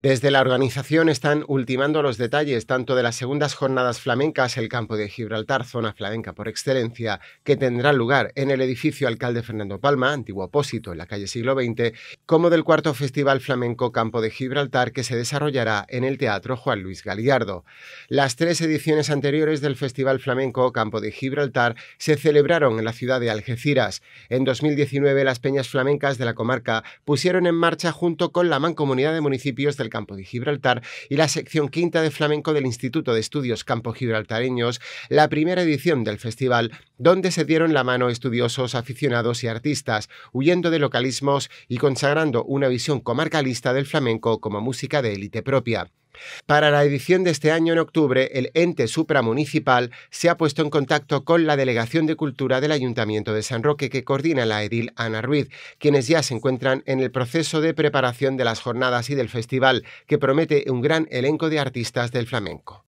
Desde la organización están ultimando los detalles tanto de las segundas jornadas flamencas, el campo de Gibraltar, zona flamenca por excelencia, que tendrá lugar en el edificio Alcalde Fernando Palma, antiguo apósito en la calle siglo XX, como del cuarto Festival Flamenco Campo de Gibraltar que se desarrollará en el Teatro Juan Luis Galiardo. Las tres ediciones anteriores del Festival Flamenco Campo de Gibraltar se celebraron en la ciudad de Algeciras. En 2019 las peñas flamencas de la comarca pusieron en marcha junto con la mancomunidad de municipios del Campo de Gibraltar y la sección quinta de flamenco del Instituto de Estudios Campo Gibraltareños, la primera edición del festival, donde se dieron la mano estudiosos, aficionados y artistas, huyendo de localismos y consagrando una visión comarcalista del flamenco como música de élite propia. Para la edición de este año en octubre, el ente supramunicipal se ha puesto en contacto con la Delegación de Cultura del Ayuntamiento de San Roque que coordina la edil Ana Ruiz, quienes ya se encuentran en el proceso de preparación de las jornadas y del festival que promete un gran elenco de artistas del flamenco.